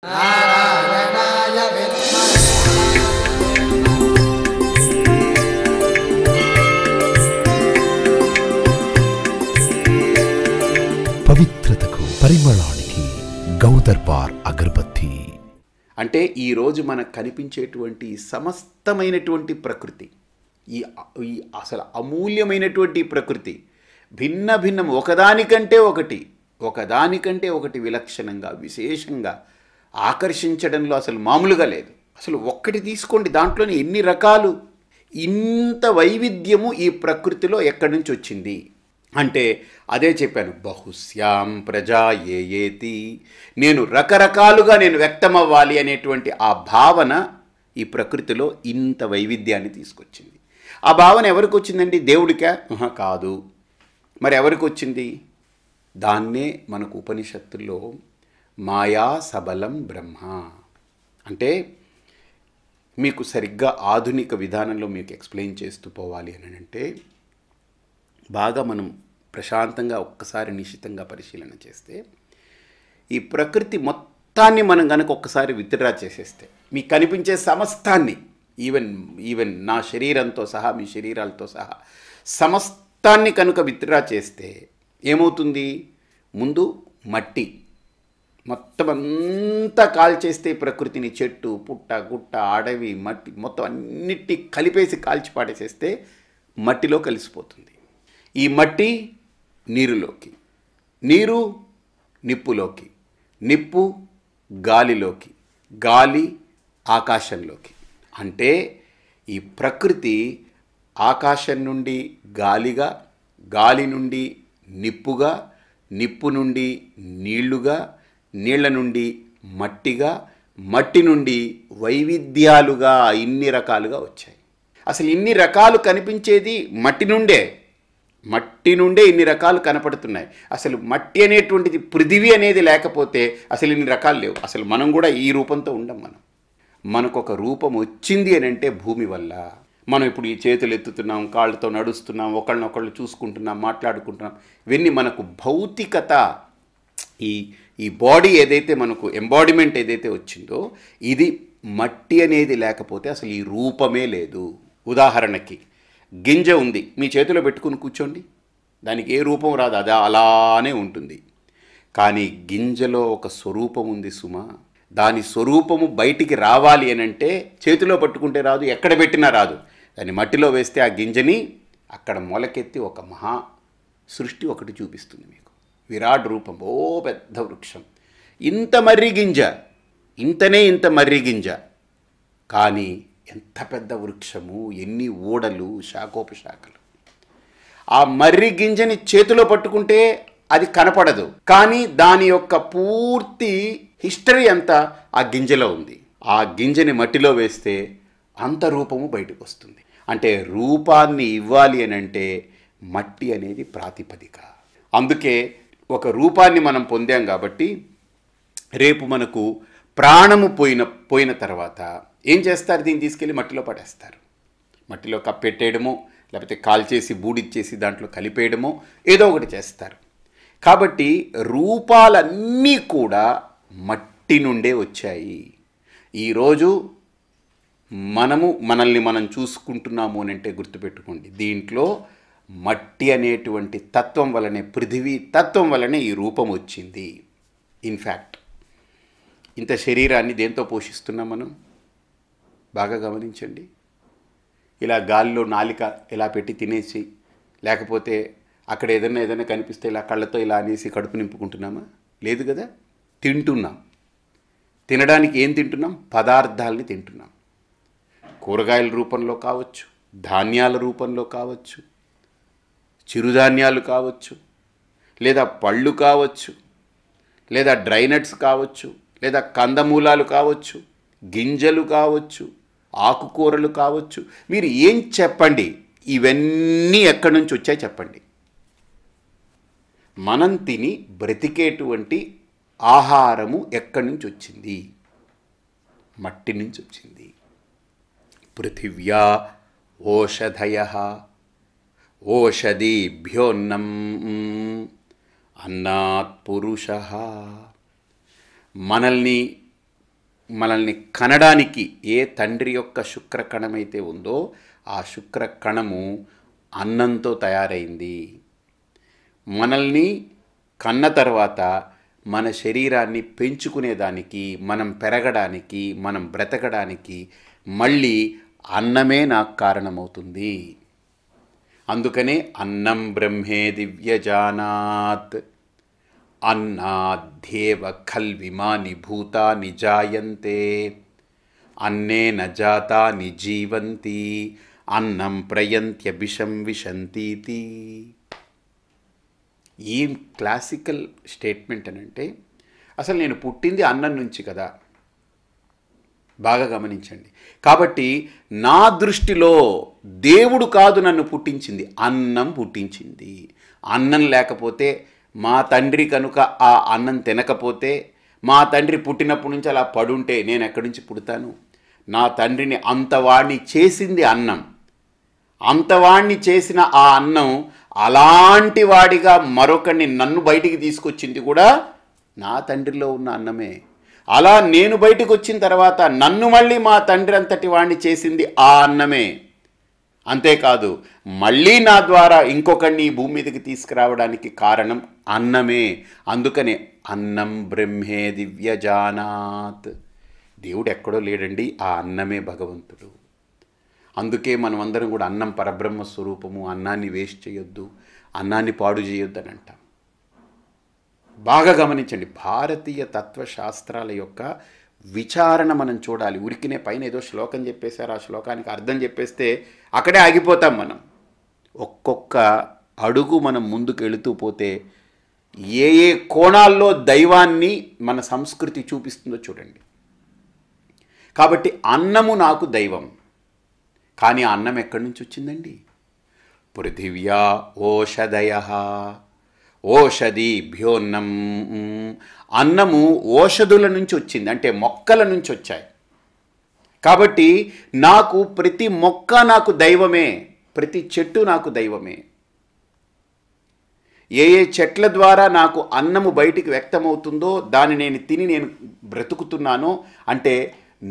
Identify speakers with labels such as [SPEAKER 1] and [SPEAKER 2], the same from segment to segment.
[SPEAKER 1] పవిత్రతకు పరిమళానికి గౌదర్బార్ అగరబత్తి అంటే ఈరోజు మనకు కనిపించేటువంటి సమస్తమైనటువంటి ప్రకృతి ఈ ఈ అసలు అమూల్యమైనటువంటి ప్రకృతి భిన్న భిన్నం ఒకదానికంటే ఒకటి ఒకదానికంటే ఒకటి విలక్షణంగా విశేషంగా ఆకర్షించడంలో అసలు మామూలుగా లేదు అసలు ఒక్కటి తీసుకోండి దాంట్లోనే ఎన్ని రకాలు ఇంత వైవిధ్యము ఈ ప్రకృతిలో ఎక్కడి నుంచి వచ్చింది అంటే అదే చెప్పాను బహుశ్యాం ప్రజా ఏ ఏతి నేను రకరకాలుగా నేను వ్యక్తమవ్వాలి అనేటువంటి ఆ భావన ఈ ప్రకృతిలో ఇంత వైవిధ్యాన్ని తీసుకొచ్చింది ఆ భావన ఎవరికి వచ్చిందండి దేవుడికా కాదు మరి ఎవరికి వచ్చింది దాన్నే మనకు ఉపనిషత్తుల్లో మాయా సబలం బ్రహ్మ అంటే మీకు సరిగ్గా ఆధునిక విధానంలో మీకు ఎక్స్ప్లెయిన్ చేస్తూ పోవాలి అని అంటే బాగా మనం ప్రశాంతంగా ఒక్కసారి నిశ్చితంగా పరిశీలన చేస్తే ఈ ప్రకృతి మొత్తాన్ని మనం కనుక ఒక్కసారి విత్డ్రా చేసేస్తే మీకు కనిపించే సమస్తాన్ని ఈవెన్ ఈవెన్ నా శరీరంతో సహా మీ శరీరాలతో సహా సమస్తాన్ని కనుక విత్డ్రా చేస్తే ఏమవుతుంది ముందు మట్టి మొత్తం అంతా కాల్చేస్తే ప్రకృతిని చెట్టు పుట్ట గుట్ట అడవి మట్టి మొత్తం అన్నిటి కలిపేసి కాల్చి పాడేసేస్తే మట్టిలో కలిసిపోతుంది ఈ మట్టి నీరులోకి నీరు నిప్పులోకి నిప్పు గాలిలోకి గాలి ఆకాశంలోకి అంటే ఈ ప్రకృతి ఆకాశం నుండి గాలిగా గాలి నుండి నిప్పుగా నిప్పు నుండి నీళ్లుగా నీళ్ల నుండి మట్టిగా మట్టి నుండి వైవిధ్యాలుగా ఇన్ని రకాలుగా వచ్చాయి అసలు ఇన్ని రకాలు కనిపించేది మట్టి నుండే మట్టి నుండే ఇన్ని రకాలు కనపడుతున్నాయి అసలు మట్టి అనేటువంటిది పృథివీ అనేది లేకపోతే అసలు ఇన్ని రకాలు లేవు అసలు మనం కూడా ఈ రూపంతో ఉండం మనం మనకు ఒక రూపం వచ్చింది అని అంటే భూమి వల్ల మనం ఇప్పుడు ఈ చేతులు ఎత్తుతున్నాం కాళ్ళతో నడుస్తున్నాం ఒకళ్ళనొకళ్ళు చూసుకుంటున్నాం మాట్లాడుకుంటున్నాం ఇవన్నీ మనకు భౌతికత ఈ ఈ బాడీ ఏదైతే మనకు ఎంబాడిమెంట్ ఏదైతే వచ్చిందో ఇది మట్టి అనేది లేకపోతే అసలు ఈ రూపమే లేదు ఉదాహరణకి గింజ ఉంది మీ చేతిలో పెట్టుకుని కూర్చోండి దానికి ఏ రూపం రాదు అది అలానే ఉంటుంది కానీ గింజలో ఒక స్వరూపం ఉంది సుమా దాని స్వరూపము బయటికి రావాలి అని అంటే చేతిలో పట్టుకుంటే రాదు ఎక్కడ పెట్టినా రాదు దాన్ని మట్టిలో వేస్తే ఆ గింజని అక్కడ మొలకెత్తి ఒక మహా సృష్టి ఒకటి చూపిస్తుంది మీకు విరాట్ రూపం ఓ పెద్ద వృక్షం ఇంత మర్రి గింజ ఇంతనే ఇంత మర్రి గింజ కానీ ఎంత పెద్ద వృక్షము ఎన్ని ఓడలు శాఖోపశాఖలు ఆ మర్రి గింజని చేతిలో పట్టుకుంటే అది కనపడదు కానీ దాని యొక్క పూర్తి హిస్టరీ అంతా ఆ గింజలో ఉంది ఆ గింజని మట్టిలో వేస్తే అంత రూపము బయటకు వస్తుంది అంటే రూపాన్ని ఇవ్వాలి అని అంటే మట్టి అనేది ప్రాతిపదిక అందుకే ఒక రూపాన్ని మనం పొందాం కాబట్టి రేపు మనకు ప్రాణము పోయిన పోయిన తర్వాత ఏం చేస్తారు దీన్ని తీసుకెళ్ళి మట్టిలో పడేస్తారు మట్టిలో కప్పెట్టేయడమో లేకపోతే కాల్చేసి బూడిచ్చేసి దాంట్లో కలిపేయడమో ఏదో ఒకటి చేస్తారు కాబట్టి రూపాలన్నీ కూడా మట్టి నుండే వచ్చాయి ఈరోజు మనము మనల్ని మనం చూసుకుంటున్నాము అని అంటే గుర్తుపెట్టుకోండి దీంట్లో మట్టి అనేటువంటి తత్వం వలనే పృథివీ తత్వం వలనే ఈ రూపం వచ్చింది ఇన్ఫ్యాక్ట్ ఇంత శరీరాన్ని దేంతో పోషిస్తున్నాం మనం బాగా గమనించండి ఇలా గాలిలో నాలిక ఇలా పెట్టి తినేసి లేకపోతే అక్కడ ఏదైనా ఏదైనా కనిపిస్తే ఇలా కళ్ళతో ఇలా అనేసి కడుపు నింపుకుంటున్నామా లేదు కదా తింటున్నాం తినడానికి ఏం తింటున్నాం పదార్థాలని తింటున్నాం కూరగాయల రూపంలో కావచ్చు ధాన్యాల రూపంలో కావచ్చు చిరుధాన్యాలు కావచ్చు లేదా పళ్ళు కావచ్చు లేదా డ్రైనట్స్ కావచ్చు లేదా కందమూలాలు కావచ్చు గింజలు కావచ్చు ఆకుకూరలు కావచ్చు మీరు ఏం చెప్పండి ఇవన్నీ ఎక్కడి నుంచి వచ్చాయి చెప్పండి మనం తిని బ్రతికేటువంటి ఆహారము ఎక్కడి నుంచి వచ్చింది మట్టి నుంచి వచ్చింది పృథివ్యా ఓషధయ ఓషధీభ్యోన్నం అన్నాత్ పురుష మనల్ని మనల్ని కనడానికి ఏ తండ్రి యొక్క శుక్రకణమైతే ఉందో ఆ శుక్రకణము అన్నంతో తయారైంది మనల్ని కన్న తర్వాత మన శరీరాన్ని పెంచుకునేదానికి మనం పెరగడానికి మనం బ్రతకడానికి మళ్ళీ అన్నమే నాకు కారణమవుతుంది అందుకనే అన్నం బ్రహ్మే దివ్యజానాత్ అన్నాద్యేవ ఖల్విమాని భూతాని జాయంతే అన్నే నజాతాని జీవంతి అన్నం ప్రయంత్య విషం విశంతీతి ఏం క్లాసికల్ స్టేట్మెంట్ అని అంటే అసలు నేను పుట్టింది అన్నం నుంచి కదా బాగా గమనించండి కాబట్టి నా దృష్టిలో దేవుడు కాదు నన్ను పుట్టించింది అన్నం పుట్టించింది అన్నం లేకపోతే మా తండ్రి కనుక ఆ అన్నం తినకపోతే మా తండ్రి పుట్టినప్పటి నుంచి అలా పడుంటే నేను ఎక్కడి నుంచి పుడతాను నా తండ్రిని అంతవాణ్ణి చేసింది అన్నం అంతవాణ్ణి చేసిన ఆ అన్నం అలాంటి వాడిగా మరొకరిని నన్ను బయటికి తీసుకొచ్చింది కూడా నా తండ్రిలో ఉన్న అన్నమే అలా నేను బయటకు వచ్చిన తర్వాత నన్ను మళ్ళీ మా తండ్రి అంతటి వాణ్ణి చేసింది ఆ అన్నమే అంతేకాదు మళ్ళీ నా ద్వారా ఇంకొకరిని భూమి మీదకి తీసుకురావడానికి కారణం అన్నమే అందుకని అన్నం బ్రహ్మే దివ్యజానాత్ దేవుడు ఎక్కడో లేడండి ఆ అన్నమే భగవంతుడు అందుకే మనమందరం కూడా అన్నం పరబ్రహ్మ స్వరూపము అన్నాన్ని వేస్ట్ చేయొద్దు అన్నాన్ని పాడు అని అంటాం బాగా గమనించండి భారతీయ తత్వశాస్త్రాల యొక్క విచారణ మనం చూడాలి ఉరికినే పైన ఏదో శ్లోకం చెప్పేశారు ఆ శ్లోకానికి అర్థం చెప్పేస్తే అక్కడే ఆగిపోతాం మనం ఒక్కొక్క అడుగు మనం ముందుకు వెళుతూ పోతే ఏ ఏ కోణాల్లో దైవాన్ని మన సంస్కృతి చూపిస్తుందో చూడండి కాబట్టి అన్నము నాకు దైవం కానీ అన్నం ఎక్కడి నుంచి వచ్చిందండి పృథివ్యా ఓషధయ భ్యోన్నం అన్నము ఓషధుల నుంచి వచ్చింది అంటే మొక్కల నుంచి వచ్చాయి కాబట్టి నాకు ప్రతి మొక్క నాకు దైవమే ప్రతి చెట్టు నాకు దైవమే ఏ ఏ చెట్ల ద్వారా నాకు అన్నము బయటికి వ్యక్తమవుతుందో దాన్ని నేను తిని నేను బ్రతుకుతున్నానో అంటే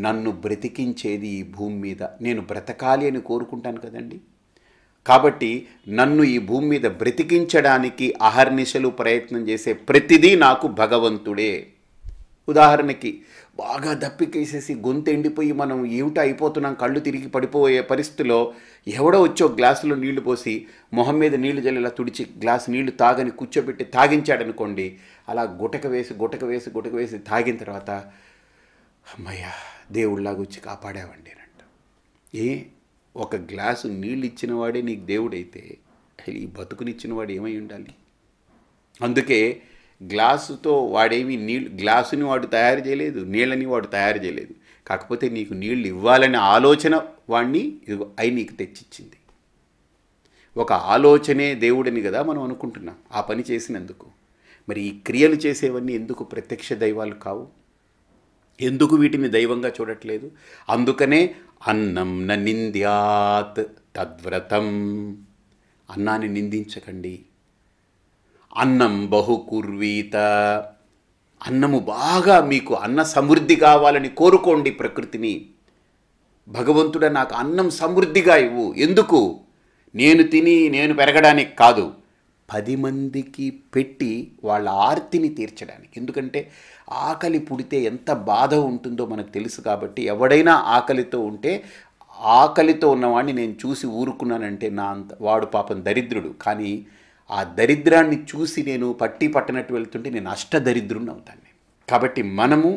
[SPEAKER 1] నన్ను బ్రతికించేది ఈ భూమి మీద నేను బ్రతకాలి అని కోరుకుంటాను కదండి కాబట్టి నన్ను ఈ భూమి మీద బ్రతికించడానికి అహర్నిశలు ప్రయత్నం చేసే ప్రతిదీ నాకు భగవంతుడే ఉదాహరణకి బాగా దప్పికేసేసి గొంతు ఎండిపోయి మనం ఏమిటో అయిపోతున్నాం కళ్ళు తిరిగి పడిపోయే పరిస్థితిలో ఎవడో వచ్చో గ్లాసులో నీళ్లు పోసి మొహం మీద నీళ్లు జల్లేలా తుడిచి గ్లాస్ నీళ్లు తాగని కూర్చోబెట్టి తాగించాడనుకోండి అలా గుటక వేసి గుటక వేసి గుటక వేసి తాగిన తర్వాత అమ్మయ్యా దేవుళ్ళ వచ్చి కాపాడావండి అంట ఏ ఒక గ్లాసు నీళ్ళు ఇచ్చినవాడే నీకు దేవుడైతే ఈ బతుకునిచ్చినవాడు ఏమై ఉండాలి అందుకే గ్లాసుతో వాడేమి నీళ్ళు గ్లాసుని వాడు తయారు చేయలేదు నీళ్ళని వాడు తయారు చేయలేదు కాకపోతే నీకు నీళ్ళు ఇవ్వాలనే ఆలోచన వాడిని అయి నీకు తెచ్చిచ్చింది ఒక ఆలోచనే దేవుడని కదా మనం అనుకుంటున్నాం ఆ పని చేసినందుకు మరి ఈ క్రియలు చేసేవన్నీ ఎందుకు ప్రత్యక్ష దైవాలు కావు ఎందుకు వీటిని దైవంగా చూడట్లేదు అందుకనే అన్నం న నింద్యాత్ తద్వ్రతం అన్నాన్ని నిందించకండి అన్నం బహుకుర్వీత అన్నము బాగా మీకు అన్న సమృద్ధి కావాలని కోరుకోండి ప్రకృతిని భగవంతుడ నాకు అన్నం సమృద్ధిగా ఇవ్వు ఎందుకు నేను తిని నేను పెరగడానికి కాదు పది మందికి పెట్టి వాళ్ళ ఆర్తిని తీర్చడానికి ఎందుకంటే ఆకలి పుడితే ఎంత బాధ ఉంటుందో మనకు తెలుసు కాబట్టి ఎవడైనా ఆకలితో ఉంటే ఆకలితో ఉన్నవాడిని నేను చూసి ఊరుకున్నానంటే నా అంత వాడు పాపం దరిద్రుడు కానీ ఆ దరిద్రాన్ని చూసి నేను పట్టి పట్టనట్టు వెళ్తుంటే నేను అష్టదరిద్రుని అవుతాను కాబట్టి మనము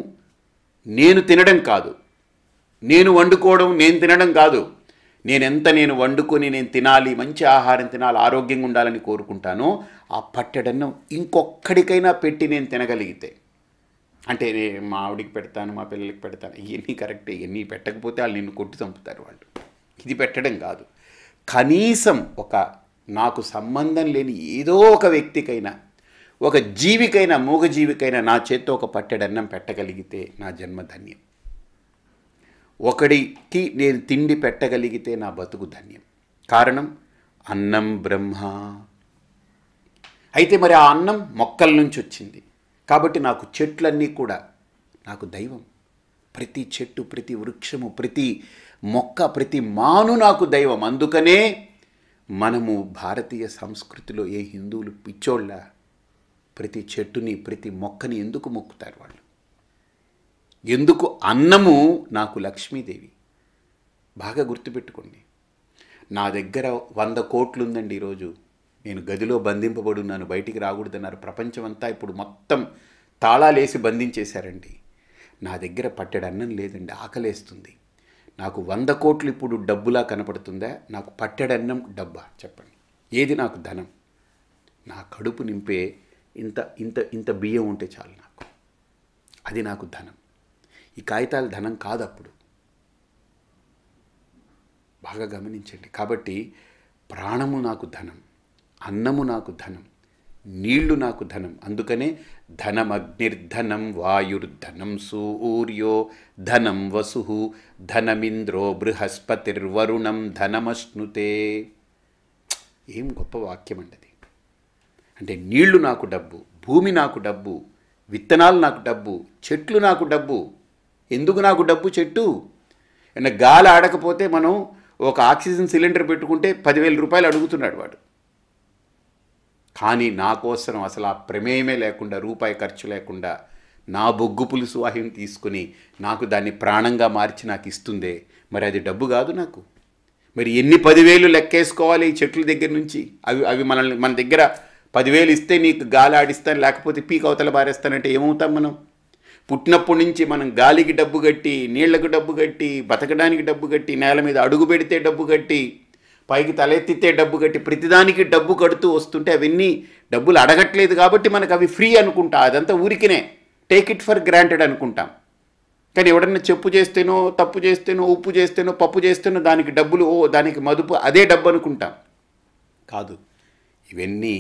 [SPEAKER 1] నేను తినడం కాదు నేను వండుకోవడం నేను తినడం కాదు నేనెంత నేను వండుకొని నేను తినాలి మంచి ఆహారం తినాలి ఆరోగ్యంగా ఉండాలని కోరుకుంటానో ఆ పట్టెడన్నం ఇంకొక్కడికైనా పెట్టి నేను తినగలిగితే అంటే మా ఆవిడికి పెడతాను మా పిల్లలకి పెడతాను ఇవన్నీ కరెక్టే ఇవన్నీ పెట్టకపోతే వాళ్ళు నిన్ను కొట్టి చంపుతారు వాళ్ళు ఇది పెట్టడం కాదు కనీసం ఒక నాకు సంబంధం లేని ఏదో ఒక వ్యక్తికైనా ఒక జీవికైనా మూగజీవికైనా నా చేత్తో ఒక పట్టెడన్నం పెట్టగలిగితే నా జన్మధన్యం ఒకడికి నేను తిండి పెట్టగలిగితే నా బతుకు ధన్యం కారణం అన్నం బ్రహ్మ అయితే మరి ఆ అన్నం మొక్కల నుంచి వచ్చింది కాబట్టి నాకు చెట్లన్నీ కూడా నాకు దైవం ప్రతి చెట్టు ప్రతి వృక్షము ప్రతి మొక్క ప్రతి మాను నాకు దైవం అందుకనే మనము భారతీయ సంస్కృతిలో ఏ హిందువులు పిచ్చోళ్ళ ప్రతి చెట్టుని ప్రతి మొక్కని ఎందుకు మొక్కుతారు వాళ్ళు ఎందుకు అన్నము నాకు లక్ష్మీదేవి బాగా గుర్తుపెట్టుకోండి నా దగ్గర వంద కోట్లు ఉందండి ఈరోజు నేను గదిలో బంధింపబడున్నాను బయటికి రాకూడదన్నారు ప్రపంచమంతా ఇప్పుడు మొత్తం తాళాలేసి బంధించేశారండి నా దగ్గర పట్టెడు అన్నం లేదండి ఆకలేస్తుంది నాకు వంద కోట్లు ఇప్పుడు డబ్బులా కనపడుతుందా నాకు పట్టెడన్నం డబ్బా చెప్పండి ఏది నాకు ధనం నా కడుపు నింపే ఇంత ఇంత ఇంత బియ్యం ఉంటే చాలు నాకు అది నాకు ధనం ఈ కాగితాల ధనం కాదు అప్పుడు బాగా గమనించండి కాబట్టి ప్రాణము నాకు ధనం అన్నము నాకు ధనం నీళ్లు నాకు ధనం అందుకనే ధనమగ్నిర్ధనం వాయుర్ధనం సూర్యో ధనం వసు ధనమింద్రో బృహస్పతిర్వరుణం ధనమశ్నుతే ఏం గొప్ప వాక్యం అండి అంటే నీళ్లు నాకు డబ్బు భూమి నాకు డబ్బు విత్తనాలు నాకు డబ్బు చెట్లు నాకు డబ్బు ఎందుకు నాకు డబ్బు చెట్టు అంటే గాలి ఆడకపోతే మనం ఒక ఆక్సిజన్ సిలిండర్ పెట్టుకుంటే పదివేల రూపాయలు అడుగుతున్నాడు వాడు కానీ నా కోసం అసలు ఆ ప్రమేయమే లేకుండా రూపాయి ఖర్చు లేకుండా నా బొగ్గు పులుసు వాహిని తీసుకుని నాకు దాన్ని ప్రాణంగా మార్చి నాకు ఇస్తుందే మరి అది డబ్బు కాదు నాకు మరి ఎన్ని పదివేలు లెక్కేసుకోవాలి ఈ చెట్ల దగ్గర నుంచి అవి అవి మనల్ని మన దగ్గర పదివేలు ఇస్తే నీకు గాలి ఆడిస్తాను లేకపోతే పీకవతల బారేస్తానంటే ఏమవుతాం మనం పుట్టినప్పటి నుంచి మనం గాలికి డబ్బు కట్టి నీళ్లకు డబ్బు కట్టి బతకడానికి డబ్బు కట్టి నేల మీద అడుగు పెడితే డబ్బు కట్టి పైకి తలెత్తితే డబ్బు కట్టి ప్రతిదానికి డబ్బు కడుతూ వస్తుంటే అవన్నీ డబ్బులు అడగట్లేదు కాబట్టి మనకు అవి ఫ్రీ అనుకుంటా అదంతా ఊరికినే టేక్ ఇట్ ఫర్ గ్రాంటెడ్ అనుకుంటాం కానీ ఎవడన్నా చెప్పు చేస్తేనో తప్పు చేస్తేనో ఉప్పు చేస్తేనో పప్పు చేస్తేనో దానికి డబ్బులు ఓ దానికి మదుపు అదే డబ్బు అనుకుంటాం కాదు ఇవన్నీ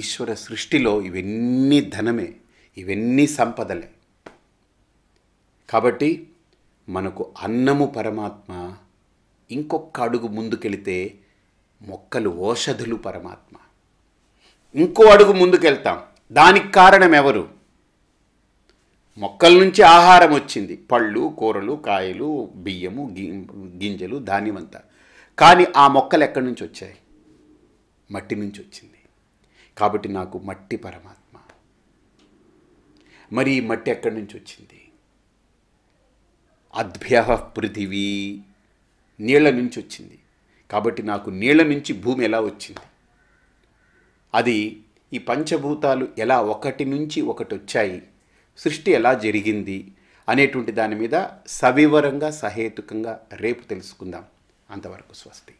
[SPEAKER 1] ఈశ్వర సృష్టిలో ఇవన్నీ ధనమే ఇవన్నీ సంపదలే కాబట్టి మనకు అన్నము పరమాత్మ ఇంకొక అడుగు ముందుకెళితే మొక్కలు ఓషధులు పరమాత్మ ఇంకో అడుగు ముందుకెళ్తాం దానికి కారణం ఎవరు మొక్కల నుంచి ఆహారం వచ్చింది పళ్ళు కూరలు కాయలు బియ్యము గింజలు ధాన్యమంతా కానీ ఆ మొక్కలు ఎక్కడి నుంచి వచ్చాయి మట్టి నుంచి వచ్చింది కాబట్టి నాకు మట్టి పరమాత్మ మరి ఈ మట్టి ఎక్కడి నుంచి వచ్చింది అద్భ్య పృథివీ నీళ్ల నుంచి వచ్చింది కాబట్టి నాకు నీళ్ల నుంచి భూమి ఎలా వచ్చింది అది ఈ పంచభూతాలు ఎలా ఒకటి నుంచి ఒకటి వచ్చాయి సృష్టి ఎలా జరిగింది అనేటువంటి దాని మీద సవివరంగా సహేతుకంగా రేపు తెలుసుకుందాం అంతవరకు స్వస్తి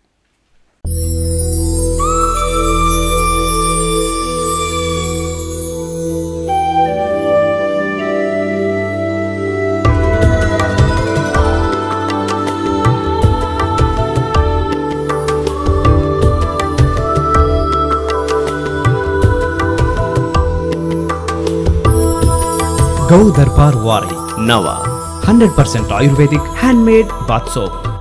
[SPEAKER 1] ಗೌ ದರ್ಬಾರ್ ವಾರಿ ನವ hundred percent ayurvedic hand made bath soap